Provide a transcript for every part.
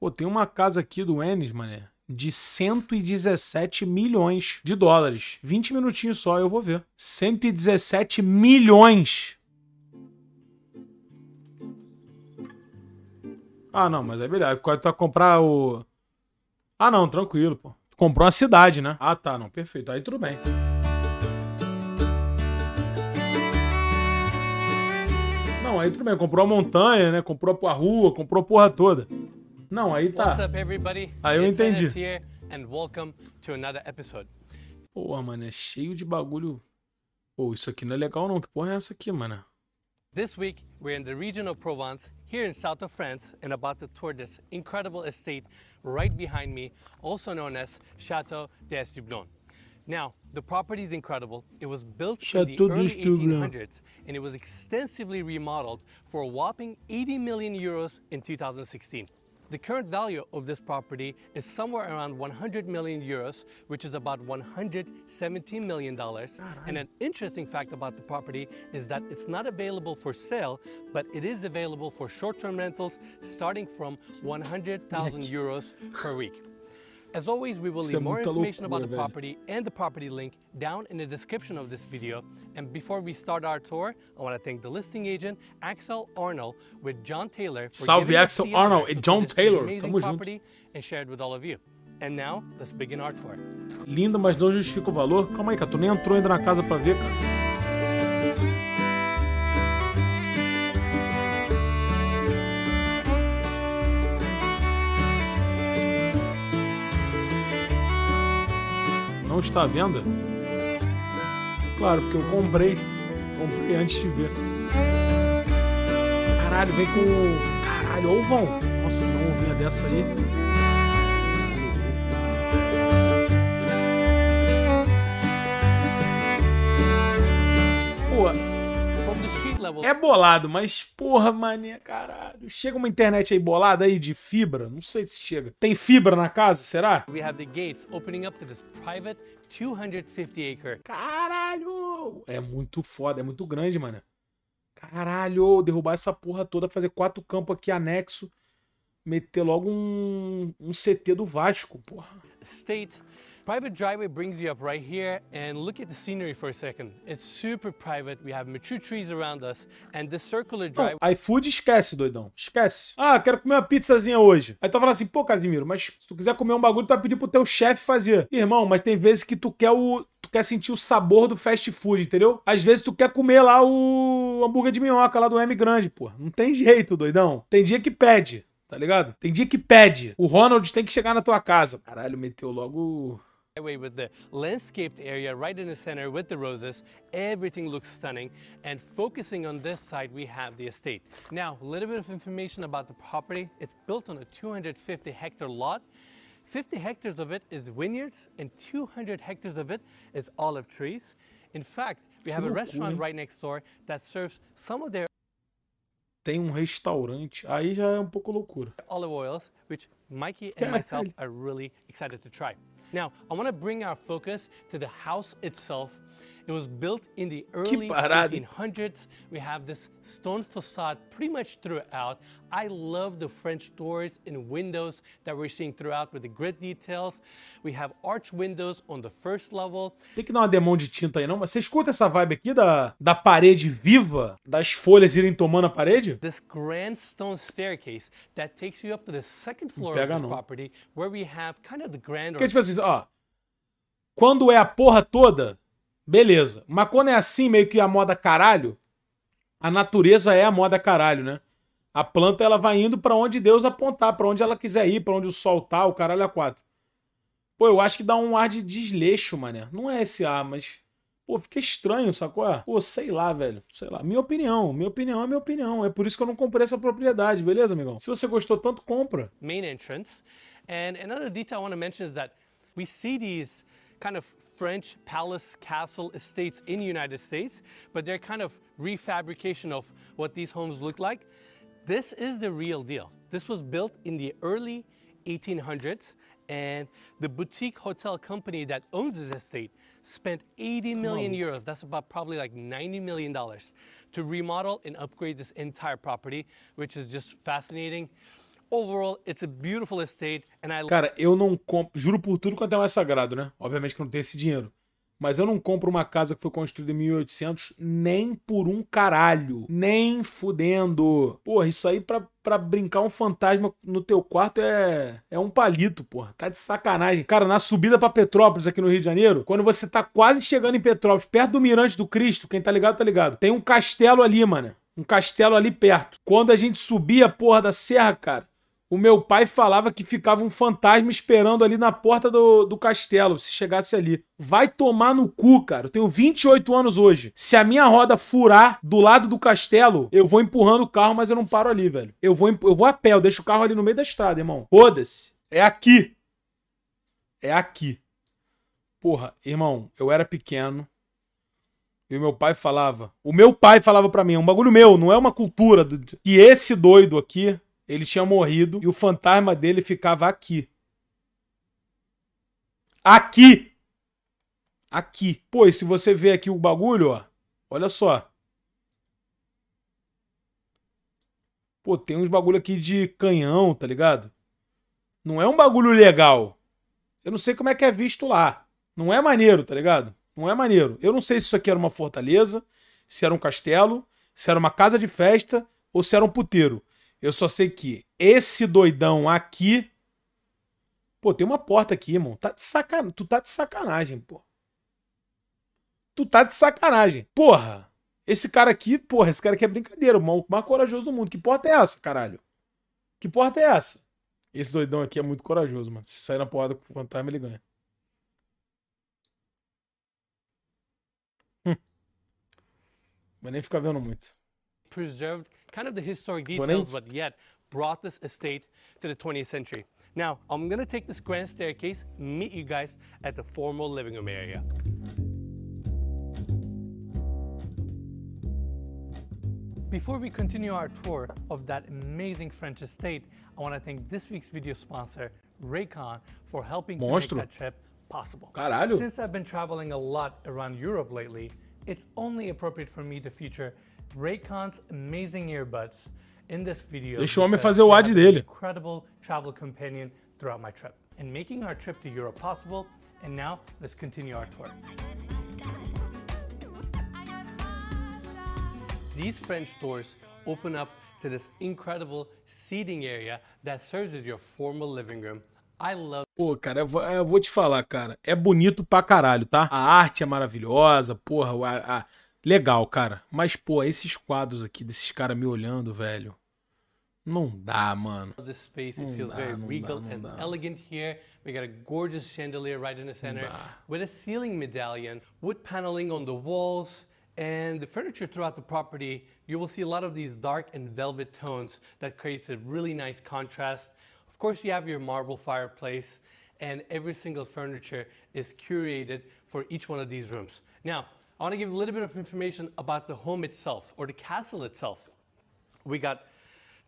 Pô, tem uma casa aqui do Enes, mané, de 117 milhões de dólares. 20 minutinhos só, eu vou ver. 117 milhões! Ah, não, mas é melhor. Tu vai comprar o... Ah, não, tranquilo, pô. Tu comprou uma cidade, né? Ah, tá, não, perfeito. Aí tudo bem. Não, aí tudo bem. Comprou a montanha, né? Comprou a rua, comprou a porra toda. Não, aí tá. What's up, everybody? Aí eu entendi. Here and welcome to another episode. Porra, mano, é cheio de bagulho. Pô, isso aqui não é legal não. Que porra é essa aqui, mano? This week, we're in the region of Provence, here in south of France, and about to tour this incredible estate right behind me, also known as Chateau d'Estoublon. Now, the property is incredible. It was built Chateau in the early 1800s, and it was extensively remodeled for a whopping 80 million euros in 2016. The current value of this property is somewhere around 100 million euros, which is about 117 million dollars. And an interesting fact about the property is that it's not available for sale, but it is available for short-term rentals starting from 100,000 euros per week. As always, we will leave more information about the property and the property link down in the description of this video. And before we start our tour, I want to thank the listing agent, Axel Arnold with John Taylor. For Salve, Axel Arno and John Taylor. Amazing Tamo property junto. and shared with all of you. And now, let's begin our tour. Linda, mas não justifica o valor. Calma aí, cara, tu nem entrou ainda na casa para ver, cara. não está à venda? Claro, porque eu comprei. Comprei antes de ver. Caralho, vem com. Caralho, ou vão. Nossa, não ouvia dessa aí. da tá boca. É bolado, mas porra, mané, caralho. Chega uma internet aí bolada aí de fibra, não sei se chega. Tem fibra na casa, será? We have the gates opening up to this private 250 acre. Caralho! É muito foda, é muito grande, mano. Caralho, derrubar essa porra toda, fazer quatro campos aqui anexo, meter logo um, um CT do Vasco, porra. State private driveway brings you up right here and look at the scenery for a second. It's super private. We have mature trees around us and this circular driveway. Não, iFood esquece, doidão. Esquece. Ah, quero comer uma pizzazinha hoje. Aí tu fala assim, pô, Casimiro, mas se tu quiser comer um bagulho, tu vai pedir pro teu chefe fazer. Irmão, mas tem vezes que tu quer o tu quer sentir o sabor do fast food, entendeu? Às vezes tu quer comer lá o hambúrguer de minhoca lá do M Grande, pô. Não tem jeito, doidão. Tem dia que pede, tá ligado? Tem dia que pede. O Ronald tem que chegar na tua casa. Caralho, meteu logo highway with the landscaped area right in the center with the roses. Everything looks stunning. And focusing on this side, we have the estate. Now, a little bit of information about the property. It's built on a 250 hectare lot. 50 hectares of it is vineyards and 200 hectares of it is olive trees. In fact, we have a restaurant right next door that serves some of their tem um restaurante, aí já é um pouco loucura. Olive oils, which Mikey and myself are really excited to try. Now, I wanna bring our focus to the house itself It was built in the early 1800s. We have this stone facade pretty much throughout. I love the French doors and windows that we're seeing throughout with the grid details. We have arch windows on the first level. Tem que dar uma demão de tinta aí não, mas você escuta essa vibe aqui da, da parede viva, das folhas irem tomando a parede? This grand stone staircase that takes you up to the second floor of this não. property where we have kind of the grand Porque tipo assim, ó, quando é a porra toda, Beleza. Mas quando é assim, meio que a moda caralho, a natureza é a moda caralho, né? A planta ela vai indo para onde Deus apontar, para onde ela quiser ir, para onde o sol tá, o caralho a é quatro. Pô, eu acho que dá um ar de desleixo, mané. Não é esse ar, mas. Pô, fica estranho, sacou? Pô, sei lá, velho. Sei lá. Minha opinião. Minha opinião é minha opinião. É por isso que eu não comprei essa propriedade, beleza, amigão? Se você gostou tanto, compra. Main entrance. And another detail I want to mention is that we see these kind of French palace castle estates in the United States, but they're kind of refabrication of what these homes look like. This is the real deal. This was built in the early 1800s and the boutique hotel company that owns this estate spent 80 million euros, that's about probably like 90 million dollars, to remodel and upgrade this entire property, which is just fascinating. Overall, it's a beautiful estate and I Cara, eu não compro, juro por tudo quanto é mais sagrado, né? Obviamente que eu não tenho esse dinheiro. Mas eu não compro uma casa que foi construída em 1800 nem por um caralho. Nem fudendo. Porra, isso aí pra, pra brincar um fantasma no teu quarto é, é um palito, porra. Tá de sacanagem. Cara, na subida pra Petrópolis aqui no Rio de Janeiro, quando você tá quase chegando em Petrópolis, perto do Mirante do Cristo, quem tá ligado, tá ligado. Tem um castelo ali, mano. Um castelo ali perto. Quando a gente subia a porra da serra, cara, o meu pai falava que ficava um fantasma esperando ali na porta do, do castelo, se chegasse ali. Vai tomar no cu, cara. Eu tenho 28 anos hoje. Se a minha roda furar do lado do castelo, eu vou empurrando o carro, mas eu não paro ali, velho. Eu vou, eu vou a pé, eu deixo o carro ali no meio da estrada, irmão. Foda-se. É aqui. É aqui. Porra, irmão, eu era pequeno. E o meu pai falava. O meu pai falava para mim, é um bagulho meu, não é uma cultura. Do... E esse doido aqui ele tinha morrido e o fantasma dele ficava aqui. Aqui! Aqui. Pô, e se você vê aqui o bagulho, ó, olha só. Pô, tem uns bagulho aqui de canhão, tá ligado? Não é um bagulho legal. Eu não sei como é que é visto lá. Não é maneiro, tá ligado? Não é maneiro. Eu não sei se isso aqui era uma fortaleza, se era um castelo, se era uma casa de festa ou se era um puteiro. Eu só sei que esse doidão aqui. Pô, tem uma porta aqui, irmão. Tá de sacan... Tu tá de sacanagem, pô. Tu tá de sacanagem. Porra! Esse cara aqui, porra, esse cara aqui é brincadeira, o maluco mais corajoso do mundo. Que porta é essa, caralho? Que porta é essa? Esse doidão aqui é muito corajoso, mano. Se sair na porrada com o fantasma, ele ganha. Hum. Vou nem ficar vendo muito. preserved kind of the historic details, but yet brought this estate to the 20th century. Now, I'm gonna take this grand staircase, meet you guys at the formal living room area. Before we continue our tour of that amazing French estate, I wanna thank this week's video sponsor, Raycon, for helping to make that trip possible. Caralho. Since I've been traveling a lot around Europe lately, it's only appropriate for me to feature Raycon's amazing earbuds in this video. Deixa o homem fazer o ad dele. Incredible travel companion throughout my trip and making our trip to Europe possible. And now let's continue our tour. These French doors open up to this incredible seating area that serves as your formal living room. I love Pô, cara, eu vou, eu vou te falar, cara. É bonito pra caralho, tá? A arte é maravilhosa, porra. a, a Legal, cara. Mas, pô, esses quadros aqui desses caras me olhando, velho. Não dá, mano. This space it feels dá, very regal dá, and dá. elegant here. We got a gorgeous chandelier right in the center with a ceiling medallion, wood paneling on the walls, and the furniture throughout the property. You will see a lot of these dark and velvet tones that creates a really nice contrast. Of course, you have your marble fireplace, and every single furniture is curated for each one of these rooms. Now, I want to give a little bit of information about the home itself or the castle itself. We got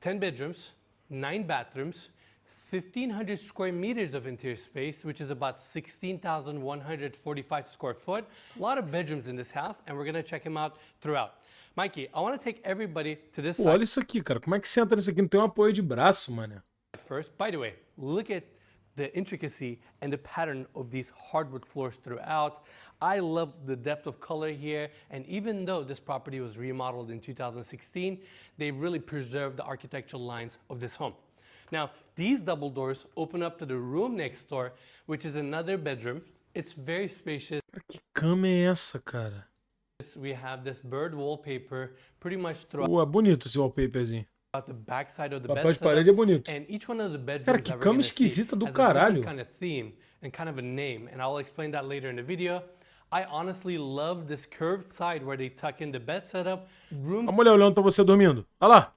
10 bedrooms, 9 bathrooms, 1500 square meters of interior space, which is about 16,145 square foot. A lot of bedrooms in this house, and we're gonna check them out throughout. Mikey, I want to take everybody to this Pô, side. Olha isso aqui, cara. Como é que você entra nisso aqui? Não tem um apoio de braço, mano. First, by the way, look at the intricacy and the pattern of these hardwood floors throughout. I love the depth of color here. And even though this property was remodeled in 2016, they really preserved the architectural lines of this home. Now, these double doors open up to the room next door, which is another bedroom. It's very spacious. Que cama é essa, cara? We have this bird wallpaper pretty much throughout. Ué, bonito esse wallpaperzinho. Papel de parede é bonito. Cara, que cama esquisita do caralho. A mulher olhando pra você dormindo. Olha lá.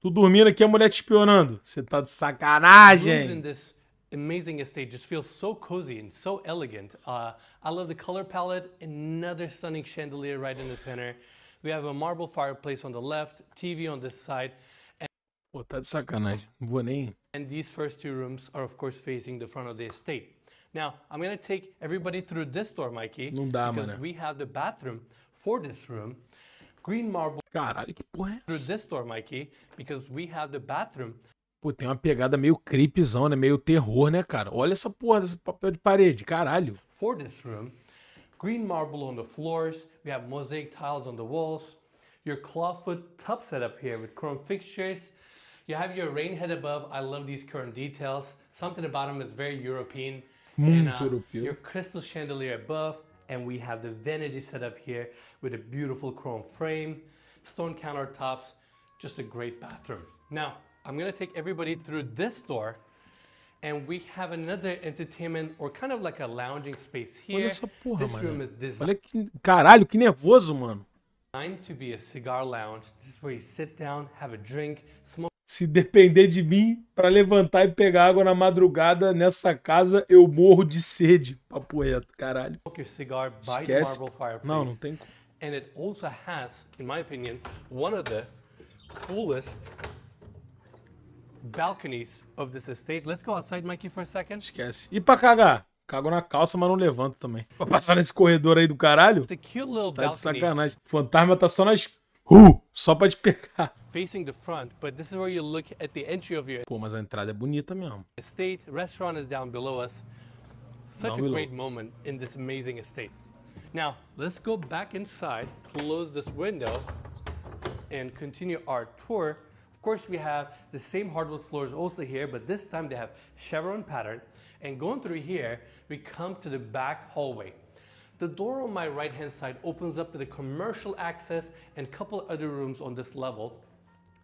Tu dormindo aqui, a mulher te espionando. Você tá de sacanagem. amazing estate just feels so cozy and so elegant. Uh, I love the color palette, another stunning chandelier right in the center. We have a marble fireplace on the left, TV on this side. And Pô, tá de sacanagem. Não vou nem. And these first two rooms are of course facing the front of the estate. Now, I'm gonna take everybody through this door, Mikey. Não dá, because mano. we have the bathroom for this room. Green marble. Caralho, que porra é essa? Through this door, Mikey, because we have the bathroom. Pô, tem uma pegada meio creepzão, né? Meio terror, né, cara? Olha essa porra desse papel de parede, caralho. For this room. green marble on the floors, we have mosaic tiles on the walls, your clawfoot tub set up here with chrome fixtures, you have your rain head above, I love these current details, something about them is very European, and, uh, your crystal chandelier above, and we have the vanity set up here with a beautiful chrome frame, stone countertops, just a great bathroom. Now, I'm gonna take everybody through this door And we have another entertainment or kind of like a lounging space here. Olha essa porra, This mano. is designed Olha que caralho, que nervoso, mano. to be a cigar lounge. This is where you sit down, have a drink, smoke se depender de mim para levantar e pegar água na madrugada nessa casa, eu morro de sede. Papo reto, caralho. Esquece. Não, não tem como. And it also has, in my opinion, one of the coolest balconies of this estate. Let's go outside, Mikey, for a second. Esquece. E pra cagar? Cago na calça, mas não levanto também. Pra passar nesse corredor aí do caralho? It's a cute little tá de sacanagem. O fantasma tá só nas... Uh, só pra te pegar. Facing the front, but this is where you look at the entry of your... Pô, mas a entrada é bonita mesmo. Estate, restaurant is down below us. Such down a great moment in this amazing estate. Now, let's go back inside, close this window, and continue our tour course, we have the same hardwood floors also here, but this time they have chevron pattern. And going through here, we come to the back hallway. The door on my right hand side opens up to the commercial access and couple other rooms on this level.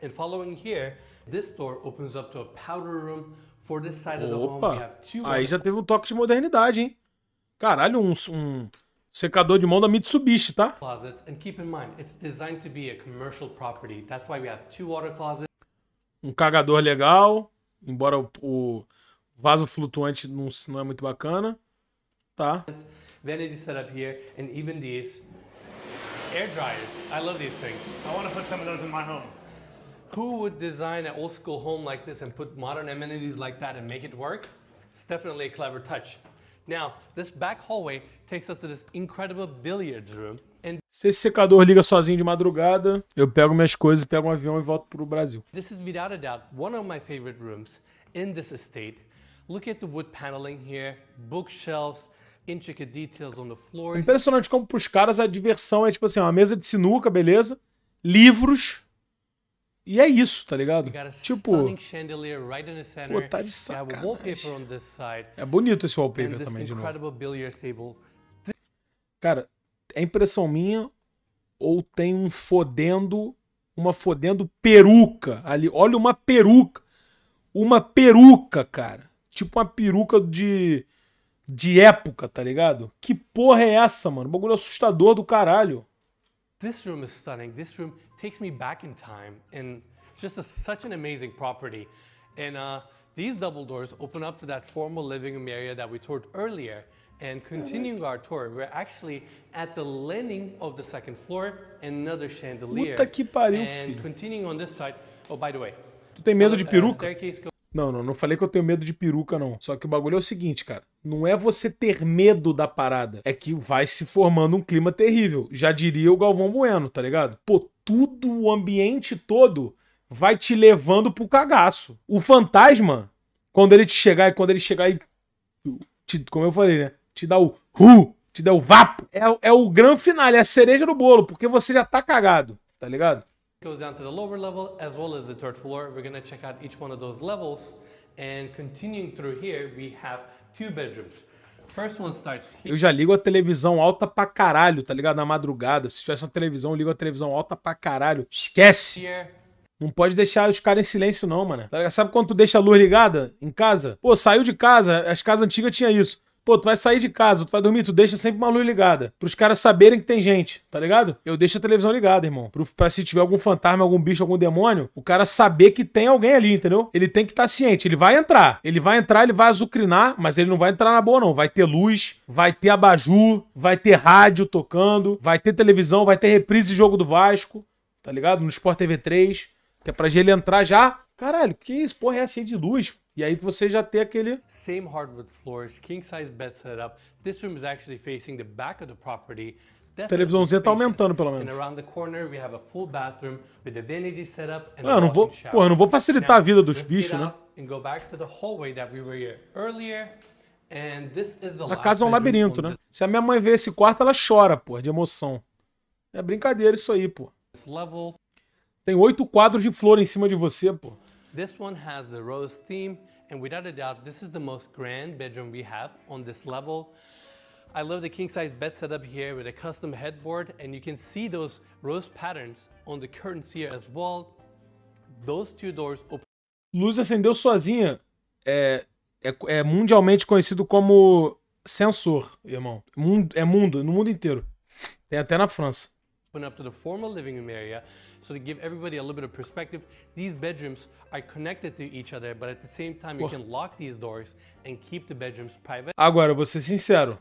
And following here, this door opens up to a powder room. For this side Opa. Aí já teve um toque de modernidade, hein? Caralho, um, um secador de mão da Mitsubishi, tá? Closets and keep in mind, it's designed to be a commercial property. That's why we have two water closets. um cagador legal, embora o, o vaso flutuante não, não é muito bacana. Tá. Vanity setup here and even these air dryers. I love these things. I want to put some of those in my home. Who would design an old school home like this and put modern amenities like that and make it work? It's definitely a clever touch. Now, this back hallway takes us to this incredible billiards room. And Se esse secador liga sozinho de madrugada, eu pego minhas coisas, pego um avião e volto pro Brasil. This is without a doubt one of my favorite rooms in this estate. Look at the wood paneling here, bookshelves, intricate details on the floors. Impressionante como pros caras a diversão é tipo assim, uma mesa de sinuca, beleza? Livros, e é isso, tá ligado? Tipo, right pô, tá de sacanagem. É bonito esse wallpaper também, de novo. Cara, é impressão minha ou tem um fodendo, uma fodendo peruca ali. Olha uma peruca. Uma peruca, cara. Tipo uma peruca de de época, tá ligado? Que porra é essa, mano? O bagulho é assustador do caralho. This room is stunning. This room takes me back in time and just a, such an amazing property. And uh, these double doors open up to that formal living room area that we toured earlier. And continuing our tour, we're actually at the landing of the second floor, another chandelier. Puta que pariu, and filho. continuing on this side, oh by the way. Tu tem medo de uh, peruca? Não, não, não falei que eu tenho medo de peruca, não. Só que o bagulho é o seguinte, cara. Não é você ter medo da parada. É que vai se formando um clima terrível. Já diria o Galvão Bueno, tá ligado? Pô, tudo, o ambiente todo vai te levando pro cagaço. O fantasma, quando ele te chegar e quando ele chegar e. como eu falei, né? Te dá o. ru, te dá o vapo. É, é o grande final, é a cereja do bolo, porque você já tá cagado, tá ligado? goes down to the lower level as well as the third floor. We're gonna check out each one of those levels. And continuing through here, we have two bedrooms. First one starts here. Eu já ligo a televisão alta pra caralho, tá ligado? Na madrugada. Se tivesse uma televisão, eu ligo a televisão alta pra caralho. Esquece! Here. Não pode deixar os caras em silêncio, não, mano. Tá Sabe quando tu deixa a luz ligada em casa? Pô, saiu de casa, as casas antigas tinha isso. Pô, tu vai sair de casa, tu vai dormir, tu deixa sempre uma luz ligada. Pros caras saberem que tem gente, tá ligado? Eu deixo a televisão ligada, irmão. Pro, pra se tiver algum fantasma, algum bicho, algum demônio, o cara saber que tem alguém ali, entendeu? Ele tem que estar tá ciente. Ele vai entrar. Ele vai entrar, ele vai azucrinar, mas ele não vai entrar na boa, não. Vai ter luz, vai ter abajur, vai ter rádio tocando, vai ter televisão, vai ter reprise de jogo do Vasco, tá ligado? No Sport TV 3. Que é pra ele entrar já caralho, que isso, porra, é assim de luz? E aí você já tem aquele. Same hardwood floors, king size bed setup. This room is actually facing the back of the property. A televisãozinha tá aumentando, pelo menos. Ah, não vou, porra, não vou facilitar a vida dos bichos, né? A casa é um labirinto, né? Se a minha mãe ver esse quarto, ela chora, pô, de emoção. É brincadeira isso aí, pô. Tem oito quadros de flor em cima de você, pô. This one has the rose theme, and without a doubt, this is the most grand bedroom we have on this level. I love the king-size bed setup here with a custom headboard, and you can see those rose patterns on the curtains here as well. Those two doors open. Luz acendeu sozinha. É, é, é mundialmente conhecido como sensor, irmão. Mundo, é mundo, no mundo inteiro. Tem até na França up to the formal living room area. So to give everybody a little bit of perspective, these bedrooms are connected to each other, but at the same time you can lock these doors and keep the bedrooms private. Agora, vou ser sincero.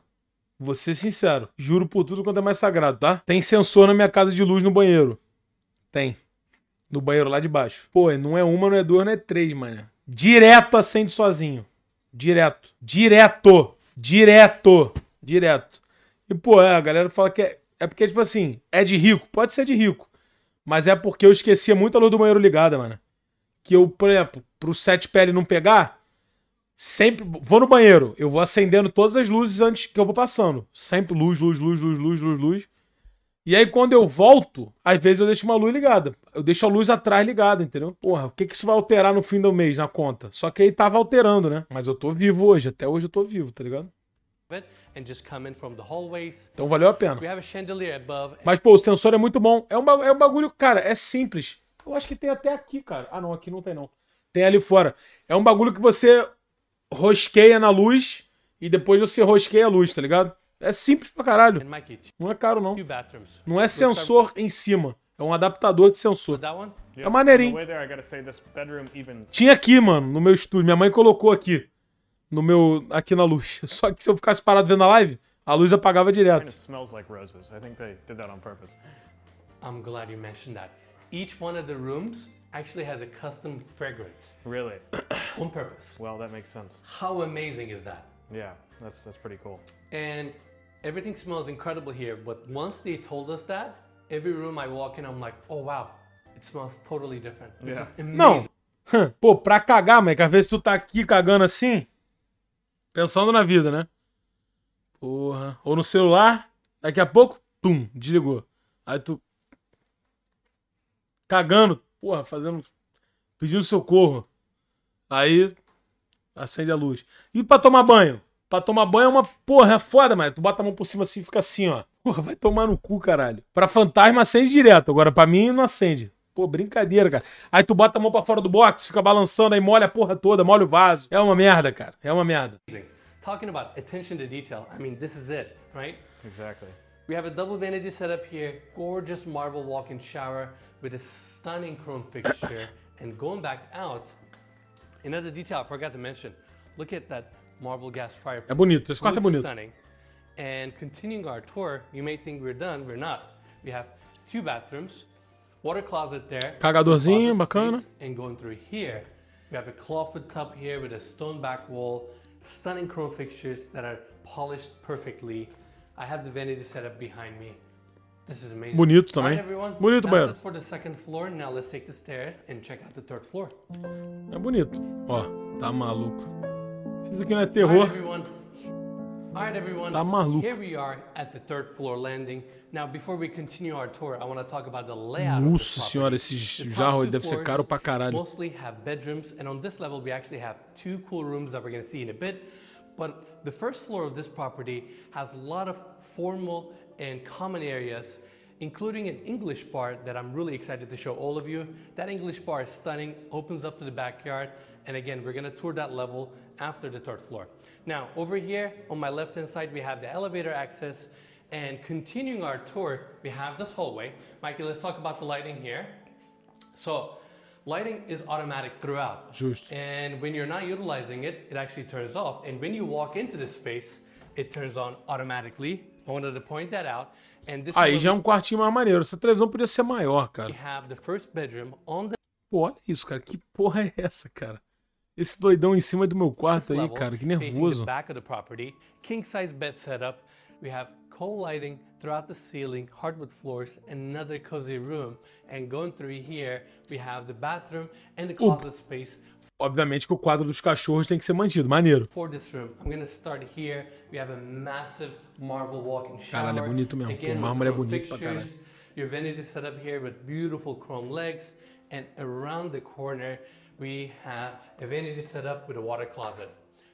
Vou ser sincero. Juro por tudo quanto é mais sagrado, tá? Tem sensor na minha casa de luz no banheiro. Tem. No banheiro lá de baixo. Pô, não é uma, não é duas, não é três, mano. Direto acende sozinho. Direto. Direto. Direto. Direto. E, pô, é, a galera fala que é é porque, tipo assim, é de rico. Pode ser de rico. Mas é porque eu esquecia muito a luz do banheiro ligada, mano. Que eu, por exemplo, pro sete pele não pegar, sempre vou no banheiro, eu vou acendendo todas as luzes antes que eu vou passando. Sempre luz, luz, luz, luz, luz, luz, luz. E aí quando eu volto, às vezes eu deixo uma luz ligada. Eu deixo a luz atrás ligada, entendeu? Porra, o que que isso vai alterar no fim do mês na conta? Só que aí tava alterando, né? Mas eu tô vivo hoje, até hoje eu tô vivo, tá ligado? Então valeu a pena. Mas, pô, o sensor é muito bom. É um, é um bagulho, cara, é simples. Eu acho que tem até aqui, cara. Ah, não, aqui não tem, não. Tem ali fora. É um bagulho que você rosqueia na luz e depois você rosqueia a luz, tá ligado? É simples pra caralho. Não é caro, não. Não é sensor em cima. É um adaptador de sensor. É maneirinho. Tinha aqui, mano, no meu estúdio. Minha mãe colocou aqui no meu aqui na luz. Só que se eu ficasse parado vendo a live, a luz apagava direto. I'm glad you mentioned that. Each one of the rooms actually has a custom fragrance. Really? On purpose. Well, that makes sense. How amazing is that? Yeah, that's that's pretty cool. And everything smells incredible here, but once they told us that, every room I walk in I'm like, "Oh wow, it smells totally different." Yeah. Não. Pô, pra cagar, mas que às vezes tu tá aqui cagando assim, Pensando na vida, né? Porra. Ou no celular, daqui a pouco, tum, desligou. Aí tu. Cagando, porra, fazendo. Pedindo socorro. Aí. Acende a luz. E pra tomar banho? Pra tomar banho é uma. Porra, é foda, mano. Tu bota a mão por cima assim e fica assim, ó. Porra, vai tomar no cu, caralho. Pra fantasma acende direto. Agora, pra mim, não acende. Pô, brincadeira, cara. Aí tu bota a mão pra fora do box, fica balançando, aí molha a porra toda, molha o vaso. É uma merda, cara. É uma merda. Talking about attention to detail, I mean, this is it, right? Exactly. We have a double vanity here, gorgeous marble walk-in shower with a stunning chrome fixture. and going back out, another detail I forgot to mention. Look at that marble gas É bonito, esse quarto é bonito. Stunning. And continuing our tour, you may think we're done, we're not. We have two bathrooms, water closet there. Cagadorzinho, bacana. And going through here, we have a clawfoot tub here with a stone back wall, stunning chrome fixtures that are polished perfectly. I have the vanity set up behind me. This is amazing. Bonito também. Right, bonito That's banheiro. for the second floor. Now let's take the stairs and check out the third floor. É bonito. Ó, tá maluco. Isso aqui não é terror. Right, All right, everyone. Tá maluco. Here we are at the third floor landing. Now, before we continue our tour, I want to talk about the layout. Nossa senhora, esse jarro deve ser caro pra caralho. Mostly have bedrooms, and on this level we actually have two cool rooms that we're going to see in a bit. But the first floor of this property has a lot of formal and common areas including an English bar that I'm really excited to show all of you. That English bar is stunning, opens up to the backyard, and again, we're gonna tour that level after the third floor. Now, over here on my left-hand side, we have the elevator access and continuing our tour, we have this hallway. Mikey, let's talk about the lighting here. So lighting is automatic throughout. Just. And when you're not utilizing it, it actually turns off. And when you walk into this space, it turns on automatically. I wanted to point that out. And this Aí já é um quartinho mais maneiro. Essa televisão podia ser maior, cara. We have the first bedroom on the... Pô, olha isso, cara. Que porra é essa, cara? Esse doidão em cima do meu quarto aí, cara, que nervoso. king size bed setup. We have coal lighting throughout the ceiling, hardwood floors, another cozy room. And going through here, we have the bathroom and the closet space obviamente que o quadro dos cachorros tem que ser mantido, maneiro. For this room, I'm gonna start here. We have a massive marble shower. Caralho, é bonito mesmo. Again, o mármore é bonito pra caralho. Your vanity set up here with beautiful chrome legs and around the corner we have a vanity set up with a water closet.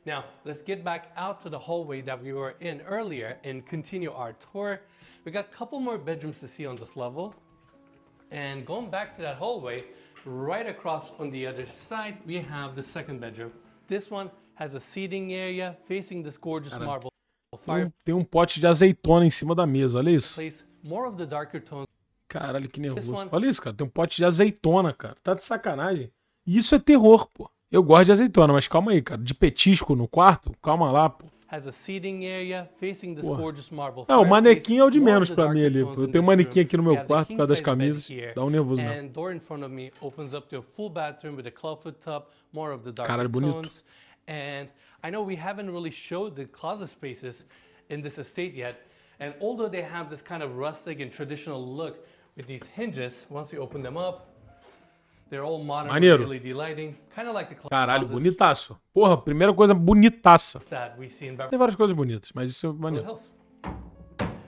Now, let's get back out to the hallway that we were in earlier and continue our tour. We got a couple more bedrooms to see on this level. And going back to that hallway, right across on the other side, we have the second bedroom. This one has a seating area facing this gorgeous Caramba. marble fire. Um, tem um pote de azeitona em cima da mesa, olha isso. More of the darker tones. Caralho, que nervoso. Olha isso, cara. Tem um pote de azeitona, cara. Tá de sacanagem. isso é terror, pô. Eu gosto de azeitona, mas calma aí, cara. De petisco no quarto? Calma lá, pô. É, o manequim é o de menos pra mim ali. Eu tenho um manequim aqui no meu quarto por causa das camisas. Dá um nervoso né? mesmo. Caralho, bonito. And I know we haven't really showed the closet spaces in this estate yet. And although they have this kind of rustic and traditional look with these hinges, once you open them up, Maneiro. Caralho, bonitaço. Porra, primeira coisa bonitaça. Tem várias coisas bonitas, mas isso é maneiro.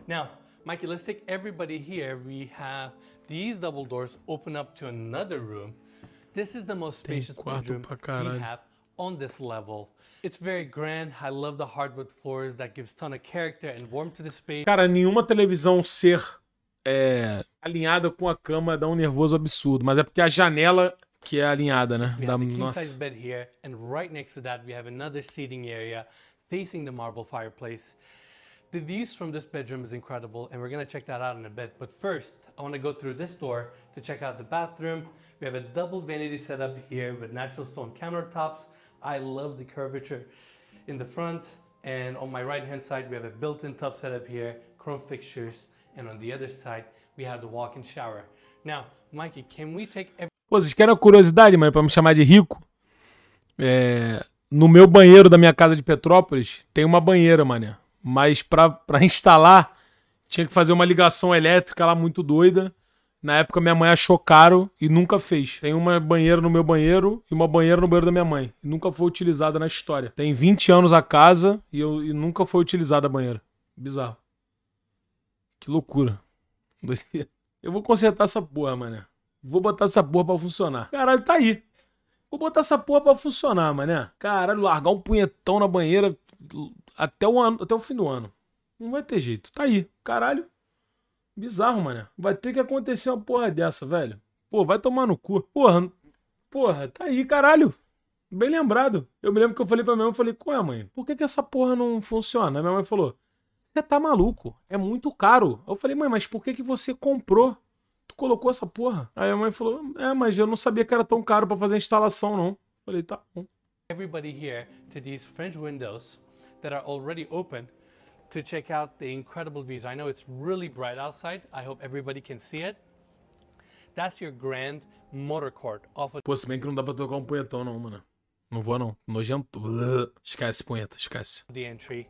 Now, Mikey, let's take everybody here. We have these double doors open up to another room. This is the most spacious room we have on this level. It's very grand. I love the hardwood floors that gives ton of character and warmth to the space. Cara, nenhuma televisão ser é, alinhada com a cama dá um nervoso absurdo, mas é porque a janela que é alinhada, né? We da, have the king nossa. size bed here and right next to that we have another seating area facing the marble fireplace. The views from this bedroom is incredible and we're gonna check that out in a bit. But first, I wanna go through this door to check out the bathroom. We have a double vanity setup here with natural stone countertops. I love the curvature in the front. And on my right hand side, we have a built-in tub setup here, chrome fixtures. And on the other side, we have the walk shower. Now, Mikey, can we take every... Pô, vocês querem uma curiosidade, mano, pra me chamar de rico? É... No meu banheiro da minha casa de Petrópolis tem uma banheira, mané. Mas pra, pra instalar, tinha que fazer uma ligação elétrica lá muito doida. Na época minha mãe achou caro e nunca fez. Tem uma banheira no meu banheiro e uma banheira no banheiro da minha mãe. Nunca foi utilizada na história. Tem 20 anos a casa e, eu, e nunca foi utilizada a banheira. Bizarro. Que loucura. Eu vou consertar essa porra, mané. Vou botar essa porra pra funcionar. Caralho, tá aí. Vou botar essa porra pra funcionar, mané. Caralho, largar um punhetão na banheira até o, ano, até o fim do ano. Não vai ter jeito. Tá aí. Caralho. Bizarro, mané. Vai ter que acontecer uma porra dessa, velho. Pô, vai tomar no cu. Porra, porra, tá aí, caralho. Bem lembrado. Eu me lembro que eu falei pra minha mãe, eu falei, qual é, mãe? Por que, que essa porra não funciona? Minha mãe falou, você tá maluco, é muito caro. Eu falei, mãe, mas por que, que você comprou? Tu colocou essa porra? Aí a mãe falou, é, mas eu não sabia que era tão caro para fazer a instalação, não. Eu falei, tá bom. Everybody here to these French windows that are already open to check out the incredible views. I know it's really bright outside. I hope everybody can see it. That's your grand motor court off of... Pô, se bem que não dá pra tocar um punhetão não, mano. Não vou não. Nojento. Esquece punheta, esquece. The entry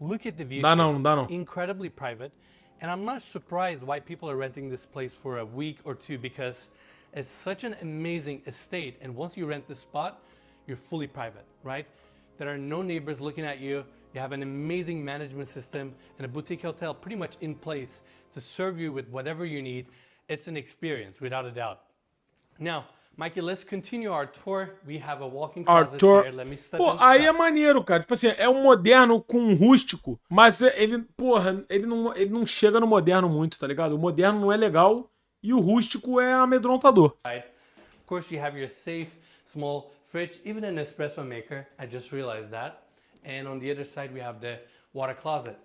Look at the view. No, no, Incredibly private. And I'm not surprised why people are renting this place for a week or two because it's such an amazing estate. And once you rent this spot, you're fully private, right? There are no neighbors looking at you. You have an amazing management system and a boutique hotel pretty much in place to serve you with whatever you need. It's an experience without a doubt. Now, Mikey, let's continue our tour. We have a walking closet tour. Here. Let me step Pô, aí é maneiro, cara. Tipo assim, é um moderno com um rústico, mas é, ele, porra, ele não, ele não chega no moderno muito, tá ligado? O moderno não é legal e o rústico é amedrontador. Right. Of course, you have your safe, small fridge, even an espresso maker. I just realized that. And on the other side, we have the water closet.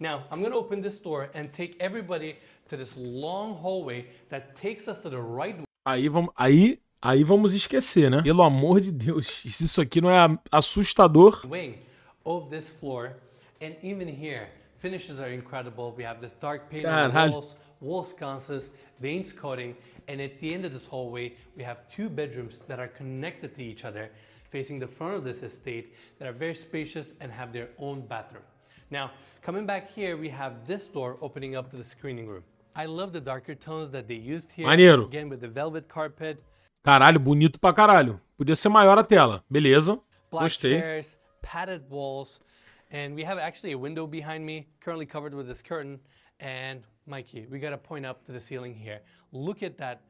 Now, I'm going to open this door and take everybody to this long hallway that takes us to the right. Aí vamos, aí aí vamos esquecer, né? Pelo amor de Deus, isso aqui não é assustador. Wing of this floor and even here finishes are incredible. We have this dark paint on walls, wall sconces, and at the end of this hallway we have two bedrooms that are connected to each other, facing the front of this estate that are very spacious and have their own bathroom. Now, coming back here, we have this door opening up to the screening room. I love the darker tones that they used here. Maneiro. Again, with the velvet carpet, Caralho, bonito pra caralho. Podia ser maior a tela. Beleza. Black Gostei. Chairs, padded walls. And we have actually a window behind me, currently covered with this curtain. And Mikey, we gotta point up to the ceiling here. Look at that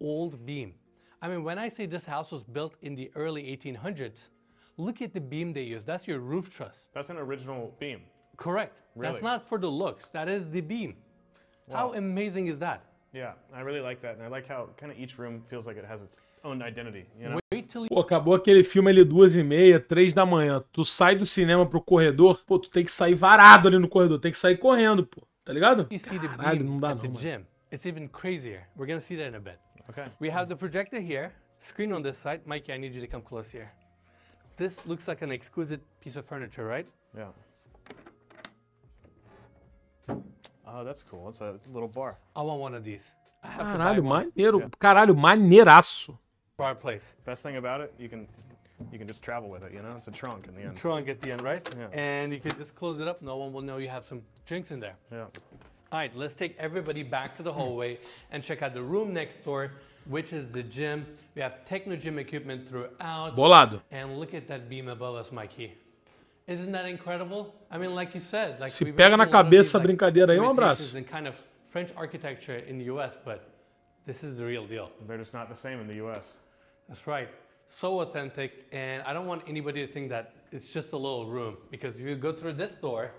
old beam. I mean, when I say this house was built in the early 1800s, look at the beam they used. That's your roof truss. That's an original beam. Correct. Really? That's not for the looks. That is the beam. Wow. How amazing is that? Pô, acabou aquele filme ali duas e meia, três da manhã. Tu sai do cinema pro corredor, pô, tu tem que sair varado ali no corredor, tem que sair correndo, pô. Tá ligado? Caralho, não dá não, mano. It's even crazier. We're gonna see that in a bit. Okay. We have the projector here, screen on this side. Mikey, I need you to come close here. This looks like an exquisite piece of furniture, right? Yeah. Oh, that's cool. It's a little bar. I want one of these. Caralho, maneiro. Yeah. Caralho, maneiraço. Bar place. Best thing about it, you can you can just travel with it, you know? It's a trunk in the end. Trunk at the end, right? Yeah. And you can just close it up. No one will know you have some drinks in there. Yeah. All right, let's take everybody back to the hallway and check out the room next door, which is the gym. We have techno gym equipment throughout. Bolado. And look at that beam above us, Mikey. Isn't that incredible? I mean, like Se pega na cabeça a brincadeira aí, um abraço. French architecture in the US, but this is the real deal. They're just not the same in the US. That's right. So authentic, and I don't want anybody to think that it's just a little room because you go through this door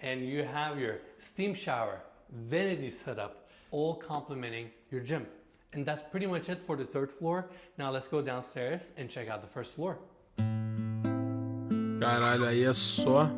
and you have your steam shower, vanity setup, all complementing your gym. And that's pretty much it for the third floor. Now let's go downstairs and check out the first floor. Caralho, aí é só.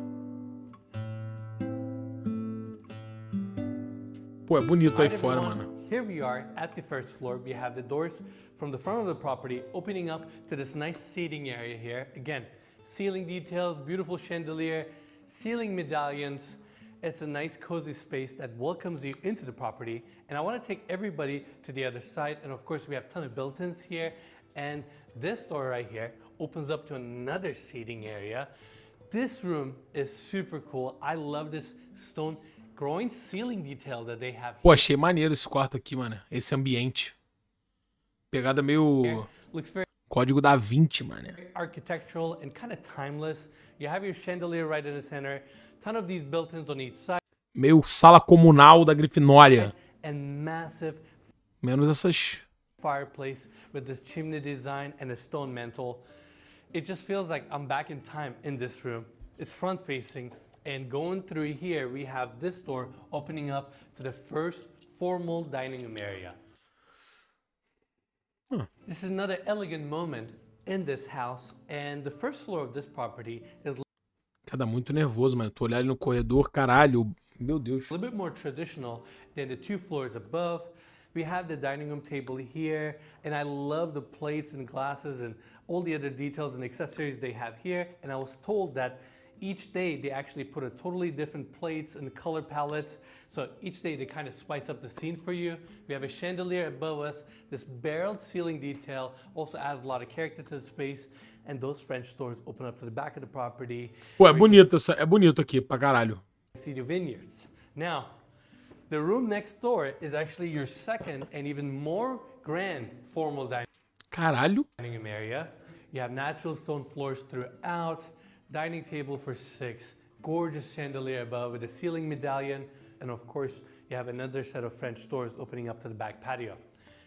Pô, é bonito aí fora, mano. Here we are at the first floor. We have the doors from the front of the property opening up to this nice seating area here. Again, ceiling details, beautiful chandelier, ceiling medallions. It's a nice cozy space that welcomes you into the property. And I want to take everybody to the other side. And of course, we have a ton of built-ins here. And this door right here opens up to another seating area. This room is super cool. I love this stone groin ceiling detail that they have. Pô, achei maneiro esse quarto aqui, mano. Esse ambiente. Pegada meio Código da 20, mano. Architectural and kind of timeless. You have your chandelier right in the center. Ton of these built-ins on each side. Meio sala comunal da Grifinória. And massive Menos essas fireplace with this chimney design and a stone mantle. it just feels like I'm back in time in this room. It's front facing and going through here, we have this door opening up to the first formal dining room area. This is another elegant moment in this house and the first floor of this property is Cada muito nervoso, mano. Tu olhar no corredor, caralho. Meu Deus. A little bit more traditional than the two floors above. We have the dining room table here, and I love the plates and glasses and all the other details and accessories they have here. And I was told that each day they actually put a totally different plates and color palettes. So each day they kind of spice up the scene for you. We have a chandelier above us. This barreled ceiling detail also adds a lot of character to the space. And those French stores open up to the back of the property. é bonito, é bonito aqui pra caralho. See the vineyards. Now, the room next door is actually your second and even more grand formal dining Caralho. room area. You have natural stone floors throughout, dining table for six, gorgeous chandelier above with a ceiling medallion, and of course, you have another set of French doors opening up to the back patio.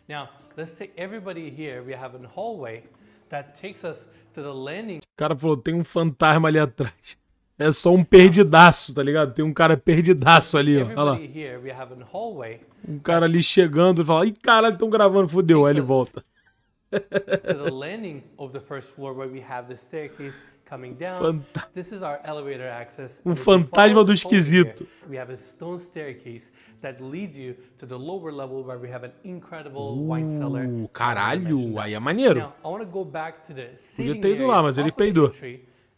Now, let's take everybody here. We have a hallway that takes us to the landing. O cara falou, tem um fantasma ali atrás. é só um perdidaço, tá ligado? Tem um cara perdidaço ali, ó. Olha lá. Um cara ali chegando e fala, ih, caralho, estão gravando, fodeu. Aí ele volta. Um fantasma do esquisito. We have a stone staircase that leads you to the lower level where we have an incredible wine cellar. Uh, caralho, aí é maneiro. Now, I want to go back to the ter ido lá, mas ele peidou.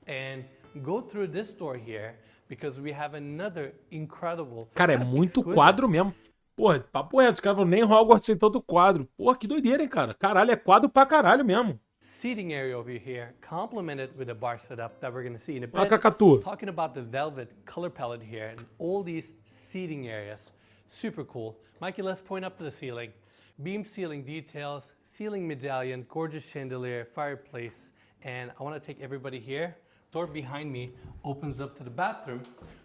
And go through this store here because we have another incredible. Cara, é muito exquisite. quadro mesmo. Porra, papo reto, os caras nem Hogwarts sem todo quadro. Porra, que doideira, hein, cara? Caralho, é quadro pra caralho mesmo. Seating area over here, complemented with a bar setup that we're going to see in a bit. Acacatu. Talking about the velvet color palette here and all these seating areas. Super cool. Mikey, let's point up to the ceiling. Beam ceiling details, ceiling medallion, gorgeous chandelier, fireplace, and I want to take everybody here door behind me opens up to the bathroom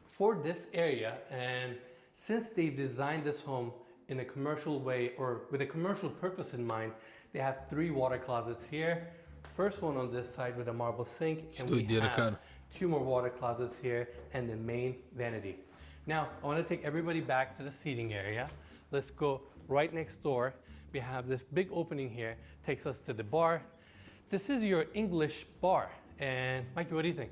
for this area. And since they've designed this home in a commercial way or with a commercial purpose in mind, they have three water closets here. First one on this side with a marble sink and we have two more water closets here and the main vanity. Now, I wanna take everybody back to the seating area. Let's go right next door. We have this big opening here, takes us to the bar. This is your English bar. And Mikey, what do you think?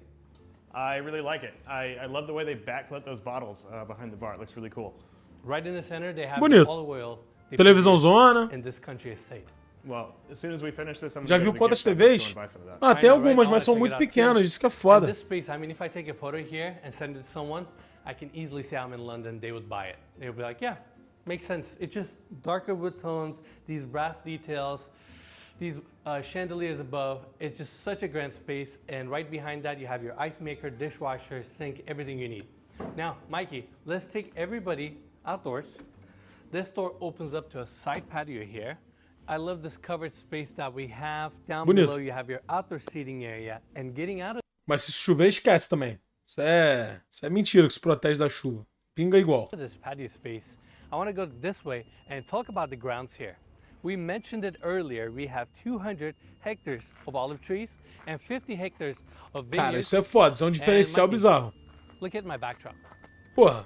I really like it. I, I love the way they backlit those bottles uh, behind the bar. It looks really cool. Right in the center, they have Bonito. the olive oil. Televisão zona. In this country estate. Well, as soon as we finish this, I'm Já viu quantas TVs? Ah, tem algumas, mas são muito pequenas, isso que é foda. This space, I mean, if I take a photo here and send it to someone, I can easily say I'm in London, they would buy it. They would be like, yeah, makes sense. It's just darker wood tones, these brass details these uh, chandeliers above. It's just such a grand space. And right behind that, you have your ice maker, dishwasher, sink, everything you need. Now, Mikey, let's take everybody outdoors. This door opens up to a side patio here. I love this covered space that we have. Down Bonito. below, you have your outdoor seating area. And getting out of... Mas se chover, esquece também. Isso é, isso é mentira que se protege da chuva. Pinga igual. This patio space, I want to go this way and talk about the grounds here. We mentioned it earlier. We have 200 hectares of olive trees and 50 hectares of vineyards. Cara, isso é foda. Isso é um diferencial bizarro. Look at my backdrop. Porra.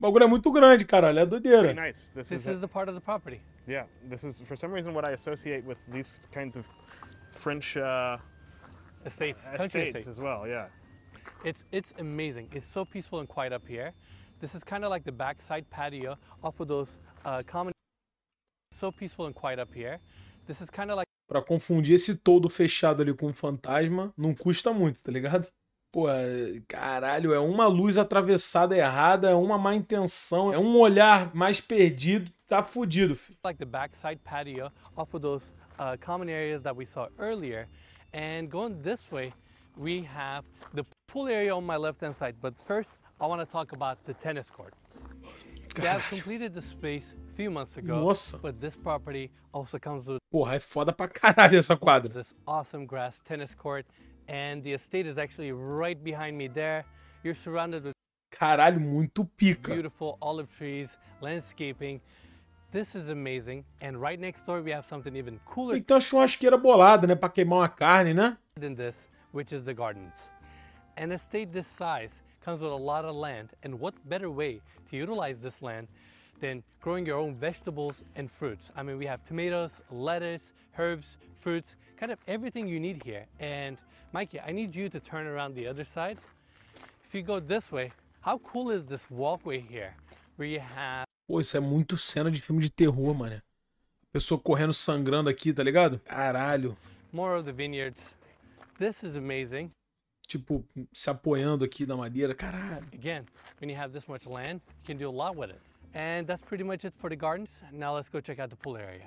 O bagulho é muito grande, caralho. É doideira. Very nice. This, this is, is a... the part of the property. Yeah. This is, for some reason, what I associate with these kinds of French... Uh, estates. country estates, as well, yeah. It's, it's amazing. It's so peaceful and quiet up here. This is kind of like the backside patio off of those uh, common... so peaceful and quiet up here. This is kind of like Pra confundir esse todo fechado ali com um fantasma, não custa muito, tá ligado? Pô, é, caralho, é uma luz atravessada errada, é uma má intenção, é um olhar mais perdido, tá fudido, filho. Like the backside patio off of those uh, common areas that we saw earlier. And going this way, we have the pool area on my left hand side. But first, I want to talk about the tennis court. Caralho. They have completed the space few months ago, Nossa. but this property also comes with Porra, é foda pra caralho essa quadra. This awesome grass tennis court and the estate is actually right behind me there. You're surrounded with Caralho, muito pica. Beautiful olive trees, landscaping. This is amazing. And right next door we have something even cooler. Então churrasqueira bolada, né, para queimar uma carne, né? Than this, which is the gardens. An estate this size comes with a lot of land, and what better way to utilize this land in growing your own vegetables and fruits. I mean, we have tomatoes, lettuce, herbs, fruits, kind of everything you need here. And Mikey, I need you to turn around the other side. If you go this way, how cool is this walkway here? Where you have... Pô, isso é muito cena de filme de terror, mano. Pessoa correndo sangrando aqui, tá ligado? Caralho. More of the vineyards. This is amazing. Tipo, se apoiando aqui na madeira, caralho. Again, when you have this much land, you can do a lot with it. And that's pretty much it for the gardens. Now let's go check out the pool area.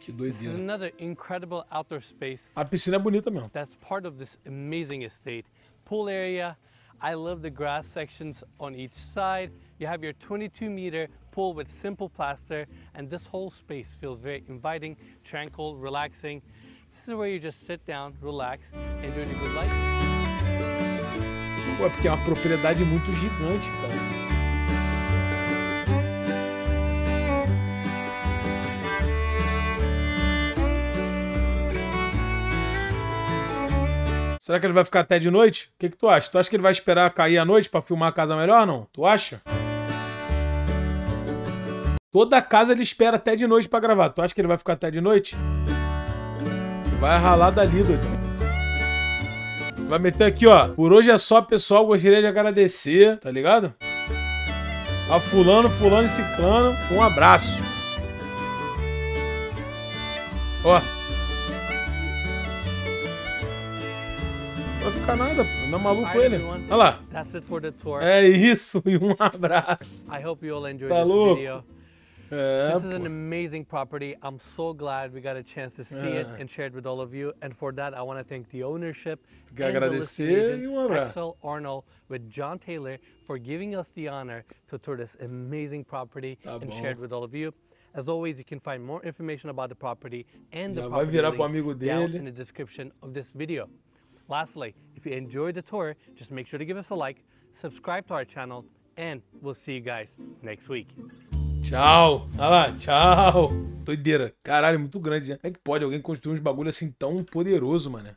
Que doideira. another incredible outdoor space. A piscina é bonita mesmo. That's part of this amazing estate. Pool area. I love the grass sections on each side. You have your 22 meter pool with simple plaster and this whole space feels very inviting, tranquil, relaxing. This is where you just sit down, relax, enjoy the good life. Ué, porque é uma propriedade muito gigante, cara. Será que ele vai ficar até de noite? O que, que tu acha? Tu acha que ele vai esperar cair a noite para filmar a casa melhor, não? Tu acha? Toda casa ele espera até de noite para gravar. Tu acha que ele vai ficar até de noite? Vai ralar dali, doido. Vai meter aqui, ó. Por hoje é só, pessoal. Gostaria de agradecer, tá ligado? A fulano, fulano e ciclano. Um abraço. Ó. ficar nada, pô. Não é maluco ele. Olha lá. É isso, e um abraço. tá louco. Video. É, this is an amazing property. I'm so glad we got a chance to see é. it and share it with all of you. And for that, I want to thank the ownership Quer and agradecer the e um Axel Arnold with John Taylor for giving us the honor to tour this amazing property tá and bom. share it with all of you. As always, you can find more information about the property and Já the property vai virar link amigo dele. down in the description of this video. Lastly, if you enjoyed the tour, just make sure to give us a like, subscribe to our channel, and we'll see you guys next week. Tchau. Olha lá, tchau. Doideira. Caralho, é muito grande, né? Como é que pode alguém construir uns bagulho assim tão poderoso, mano?